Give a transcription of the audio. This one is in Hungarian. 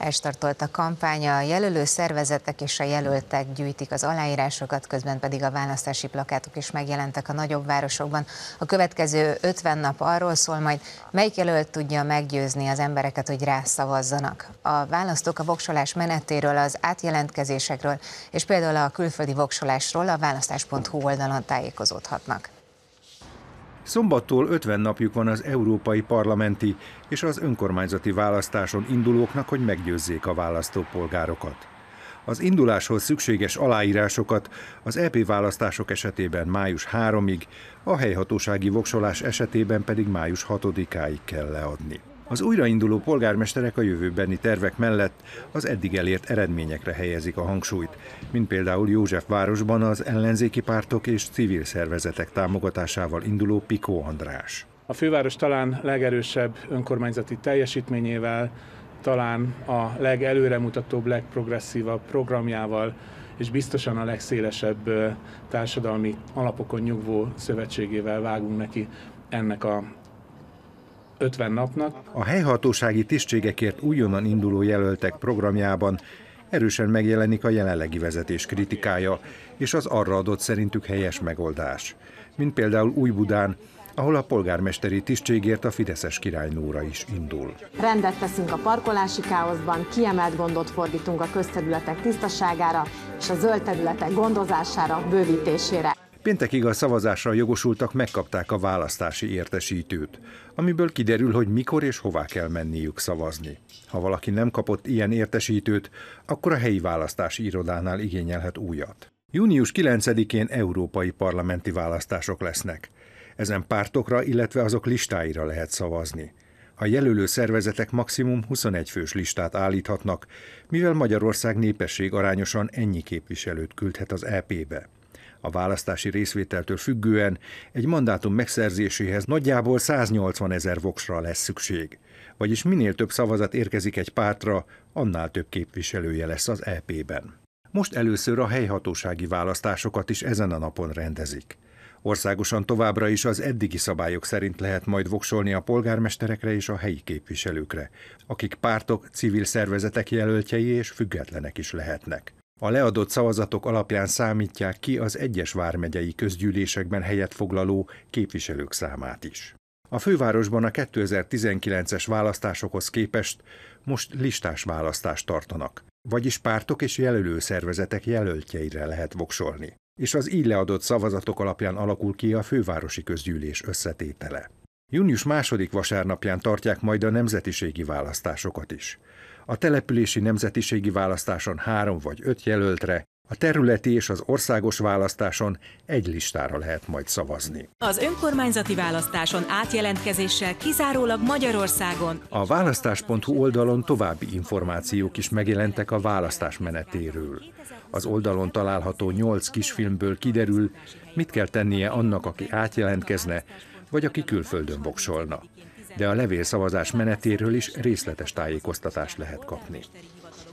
Elstartolt a kampány, a jelölő szervezetek és a jelöltek gyűjtik az aláírásokat, közben pedig a választási plakátok is megjelentek a nagyobb városokban. A következő 50 nap arról szól majd, melyik jelölt tudja meggyőzni az embereket, hogy rászavazzanak. A választók a voksolás menetéről, az átjelentkezésekről és például a külföldi voksolásról a választás.hu oldalon tájékozódhatnak. Szombattól 50 napjuk van az európai parlamenti és az önkormányzati választáson indulóknak, hogy meggyőzzék a választópolgárokat. Az induláshoz szükséges aláírásokat az EP választások esetében május 3-ig, a helyhatósági voksolás esetében pedig május 6-áig kell leadni. Az újrainduló polgármesterek a jövőbeni tervek mellett az eddig elért eredményekre helyezik a hangsúlyt, mint például József városban az ellenzéki pártok és civil szervezetek támogatásával induló Pikó András. A főváros talán legerősebb önkormányzati teljesítményével, talán a legelőremutatóbb, legprogresszívabb programjával és biztosan a legszélesebb társadalmi alapokon nyugvó szövetségével vágunk neki ennek a 50 napnak. A helyhatósági tisztségekért újonnan induló jelöltek programjában erősen megjelenik a jelenlegi vezetés kritikája és az arra adott szerintük helyes megoldás, mint például Új-Budán, ahol a polgármesteri tisztségért a Fideszes királynóra is indul. Rendet teszünk a parkolási káoszban, kiemelt gondot fordítunk a közterületek tisztaságára és a zöld területek gondozására, bővítésére. Péntekig a szavazásra jogosultak megkapták a választási értesítőt, amiből kiderül, hogy mikor és hová kell menniük szavazni. Ha valaki nem kapott ilyen értesítőt, akkor a helyi választási irodánál igényelhet újat. Június 9-én európai parlamenti választások lesznek. Ezen pártokra, illetve azok listáira lehet szavazni. A jelölő szervezetek maximum 21 fős listát állíthatnak, mivel Magyarország népesség arányosan ennyi képviselőt küldhet az EP-be. A választási részvételtől függően egy mandátum megszerzéséhez nagyjából 180 ezer voksra lesz szükség. Vagyis minél több szavazat érkezik egy pártra, annál több képviselője lesz az EP-ben. Most először a helyhatósági választásokat is ezen a napon rendezik. Országosan továbbra is az eddigi szabályok szerint lehet majd voksolni a polgármesterekre és a helyi képviselőkre, akik pártok, civil szervezetek jelöltjei és függetlenek is lehetnek. A leadott szavazatok alapján számítják ki az egyes vármegyei közgyűlésekben helyet foglaló képviselők számát is. A fővárosban a 2019-es választásokhoz képest most listás választást tartanak, vagyis pártok és jelölőszervezetek jelöltjeire lehet voksolni, és az így leadott szavazatok alapján alakul ki a fővárosi közgyűlés összetétele. Június második vasárnapján tartják majd a nemzetiségi választásokat is. A települési nemzetiségi választáson három vagy öt jelöltre, a területi és az országos választáson egy listára lehet majd szavazni. Az önkormányzati választáson átjelentkezéssel kizárólag Magyarországon. A választás.hu oldalon további információk is megjelentek a választás menetéről. Az oldalon található nyolc kisfilmből kiderül, mit kell tennie annak, aki átjelentkezne, vagy aki külföldön voksolna. De a levélszavazás menetéről is részletes tájékoztatást lehet kapni.